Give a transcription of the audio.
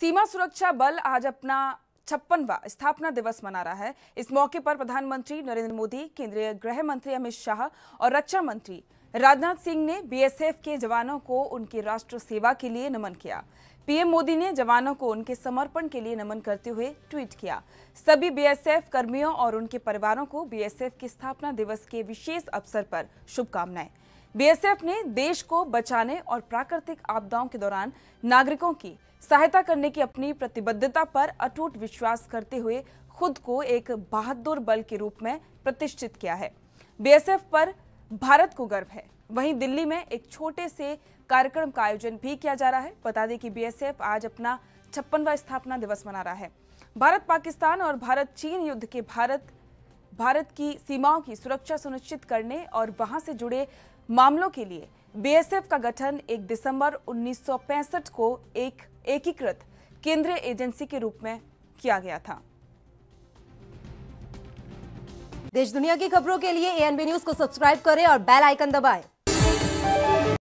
सीमा सुरक्षा बल आज अपना छप्पनवा स्थापना दिवस मना रहा है इस मौके पर प्रधानमंत्री नरेंद्र मोदी केंद्रीय गृह मंत्री अमित शाह और रक्षा मंत्री राजनाथ सिंह ने बीएसएफ के जवानों को उनकी राष्ट्र सेवा के लिए नमन किया पीएम मोदी ने जवानों को उनके समर्पण के लिए नमन करते हुए ट्वीट किया सभी बीएसएफ कर्मियों और उनके परिवारों को बीएसएफ की स्थापना दिवस के विशेष अवसर पर शुभकामनाएं बीएसएफ ने देश को बचाने और प्राकृतिक आपदाओं के दौरान नागरिकों की सहायता करने की अपनी प्रतिबद्धता पर अटूट विश्वास करते हुए खुद को एक बहादुर बल के रूप में प्रतिष्ठित किया है बीएसएफ पर भारत को गर्व है वहीं दिल्ली में एक छोटे से कार्यक्रम का आयोजन भी किया जा रहा है बता दें कि बीएसएफ आज अपना छप्पनवा स्थापना दिवस मना रहा है भारत पाकिस्तान और भारत चीन युद्ध के भारत भारत की सीमाओं की सुरक्षा सुनिश्चित करने और वहां से जुड़े मामलों के लिए बीएसएफ का गठन 1 दिसंबर 1965 को एक एकीकृत केंद्रीय एजेंसी के रूप में किया गया था देश दुनिया की खबरों के लिए एएनबी न्यूज को सब्सक्राइब करें और बेल आइकन दबाएं।